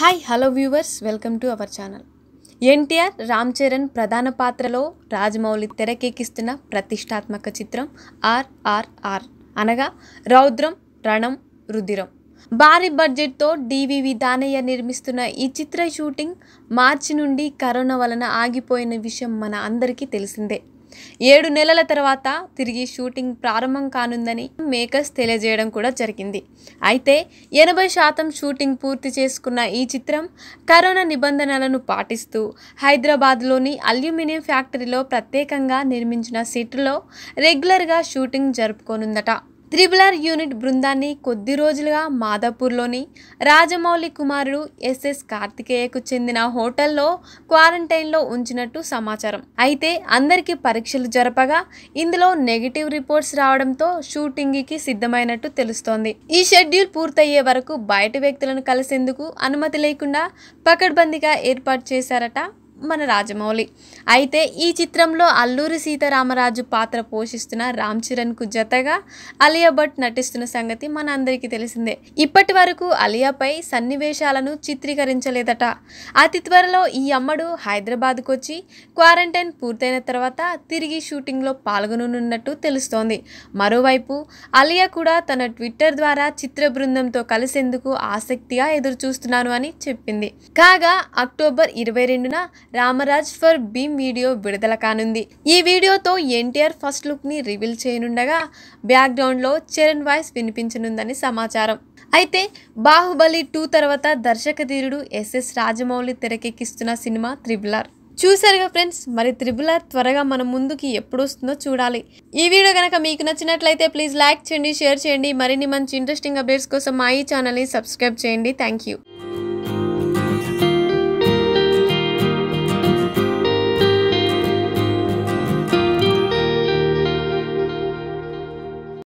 hi hello viewers welcome to our channel NTR Ram Charan ప్రధాన పాత్రలో రాజమౌళి తెరకెక్కిస్తున్న ప్రతిష్టాత్మక చిత్రం ఆర్ఆర్ఆర్ అనగా రౌద్రం రణం రుధిరం భారీ బడ్జెట్తో డివివి దానయ్య నిర్మిస్తున్న ఈ చిత్ర షూటింగ్ మార్చి నుండి కరోనా వలన ఆగిపోయిన విషయం మన అందరికీ తెలిసిందే ఏడు నెలల తర్వాత తిరిగి షూటింగ్ ప్రారంభం కానుందని మేకర్స్ తెలియజేయడం కూడా జరిగింది అయితే ఎనభై శాతం షూటింగ్ పూర్తి చేసుకున్న ఈ చిత్రం కరోనా నిబంధనలను పాటిస్తూ హైదరాబాద్లోని అల్యూమినియం ఫ్యాక్టరీలో ప్రత్యేకంగా నిర్మించిన సెట్లో రెగ్యులర్గా షూటింగ్ జరుపుకోనుందట త్రిబులర్ యూనిట్ బృందాన్ని కొద్ది రోజులుగా మాదాపూర్లోని రాజమౌళి కుమారుడు ఎస్ఎస్ కార్తికేయకు చెందిన హోటల్లో క్వారంటైన్లో ఉంచినట్టు సమాచారం అయితే అందరికీ పరీక్షలు జరపగా ఇందులో నెగిటివ్ రిపోర్ట్స్ రావడంతో షూటింగ్కి సిద్ధమైనట్టు తెలుస్తోంది ఈ షెడ్యూల్ పూర్తయ్యే వరకు బయట వ్యక్తులను కలిసేందుకు అనుమతి లేకుండా పకడ్బందీగా ఏర్పాటు చేశారట మన రాజమౌళి అయితే ఈ చిత్రంలో అల్లూరి సీతారామరాజు పాత్ర పోషిస్తున్న రామ్ చరణ్కు జతగా అలియా భట్ నటిస్తున్న సంగతి మనందరికీ తెలిసిందే ఇప్పటి వరకు అలియాపై సన్నివేశాలను చిత్రీకరించలేదట అతి త్వరలో ఈ అమ్మడు హైదరాబాద్కు వచ్చి క్వారంటైన్ పూర్తయిన తర్వాత తిరిగి షూటింగ్లో పాల్గొననున్నట్టు తెలుస్తోంది మరోవైపు అలియా కూడా తన ట్విట్టర్ ద్వారా చిత్ర బృందంతో కలిసేందుకు ఆసక్తిగా ఎదురుచూస్తున్నాను అని చెప్పింది కాగా అక్టోబర్ ఇరవై రెండున రామరాజ్ ఫర్ భీమ్ వీడియో విడుదల కానుంది ఈ వీడియోతో ఎన్టీఆర్ ఫస్ట్ లుక్ని రివీల్ చేయనుండగా బ్యాక్గ్రౌండ్లో చరణ్ వాయిస్ వినిపించనుందని సమాచారం అయితే బాహుబలి టూ తర్వాత దర్శకధీరుడు ఎస్ఎస్ రాజమౌళి తెరకెక్కిస్తున్న సినిమా త్రిబులర్ చూసారుగా ఫ్రెండ్స్ మరి త్రిబులర్ త్వరగా మన ముందుకి ఎప్పుడు వస్తుందో చూడాలి ఈ వీడియో కనుక మీకు నచ్చినట్లయితే ప్లీజ్ లైక్ చేయండి షేర్ చేయండి మరిన్ని మంచి ఇంట్రెస్టింగ్ అప్డేట్స్ కోసం మా ఈ ఛానల్ని సబ్స్క్రైబ్ చేయండి థ్యాంక్